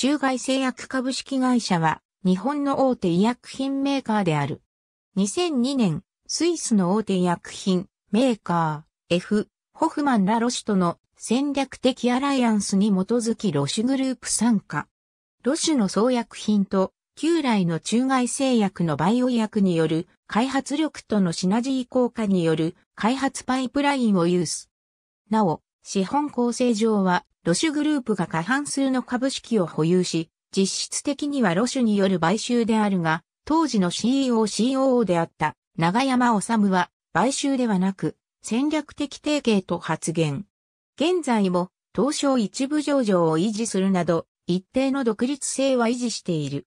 中外製薬株式会社は日本の大手医薬品メーカーである。2002年、スイスの大手医薬品メーカー F、ホフマン・ラ・ロシュとの戦略的アライアンスに基づきロシュグループ参加。ロシュの創薬品と旧来の中外製薬のバイオ医薬による開発力とのシナジー効果による開発パイプラインを有す。なお、資本構成上は、ロシュグループが過半数の株式を保有し、実質的にはロシュによる買収であるが、当時の CEO-COO であった長山治は、買収ではなく、戦略的提携と発言。現在も、東証一部上場を維持するなど、一定の独立性は維持している。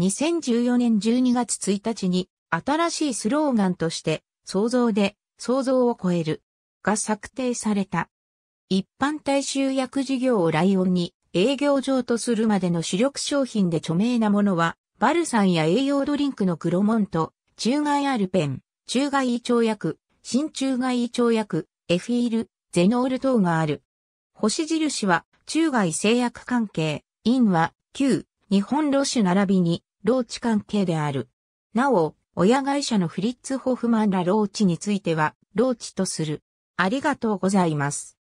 2014年12月1日に、新しいスローガンとして、創造で、想像を超える、が策定された。一般大衆薬事業をライオンに営業上とするまでの主力商品で著名なものは、バルサンや栄養ドリンクの黒モント、中外アルペン、中外胃腸薬、新中外胃腸薬、エフィール、ゼノール等がある。星印は、中外製薬関係、インは、旧、日本ロシュ並びに、ローチ関係である。なお、親会社のフリッツ・ホフマンらローチについては、ローチとする。ありがとうございます。